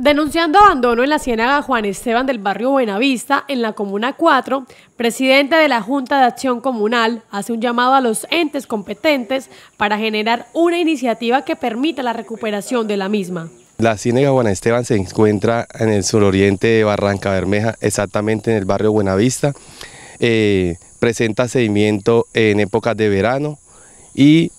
Denunciando abandono en la ciénaga Juan Esteban del barrio Buenavista, en la Comuna 4, presidente de la Junta de Acción Comunal hace un llamado a los entes competentes para generar una iniciativa que permita la recuperación de la misma. La ciénaga Juan Esteban se encuentra en el suroriente de Barranca Bermeja, exactamente en el barrio Buenavista. Eh, presenta sedimiento en épocas de verano y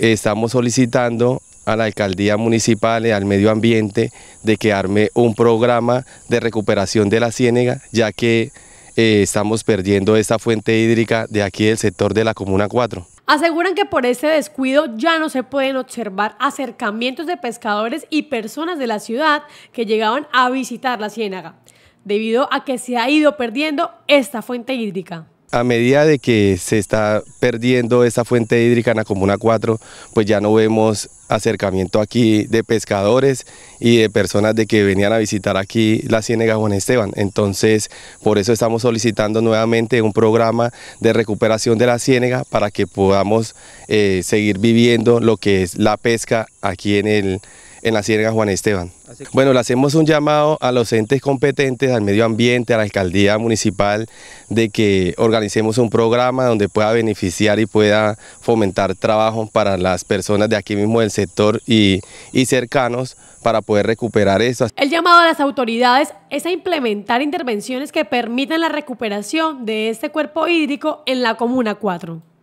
estamos solicitando a la alcaldía municipal y al medio ambiente de que arme un programa de recuperación de la ciénaga, ya que eh, estamos perdiendo esta fuente hídrica de aquí del sector de la Comuna 4. Aseguran que por este descuido ya no se pueden observar acercamientos de pescadores y personas de la ciudad que llegaban a visitar la ciénaga, debido a que se ha ido perdiendo esta fuente hídrica a medida de que se está perdiendo esta fuente hídrica en la Comuna 4, pues ya no vemos acercamiento aquí de pescadores y de personas de que venían a visitar aquí la Ciénega Juan Esteban. Entonces, por eso estamos solicitando nuevamente un programa de recuperación de la Ciénega para que podamos eh, seguir viviendo lo que es la pesca aquí en el en la sierra Juan Esteban. Bueno, le hacemos un llamado a los entes competentes, al medio ambiente, a la alcaldía municipal, de que organicemos un programa donde pueda beneficiar y pueda fomentar trabajo para las personas de aquí mismo del sector y, y cercanos para poder recuperar eso. El llamado a las autoridades es a implementar intervenciones que permitan la recuperación de este cuerpo hídrico en la Comuna 4.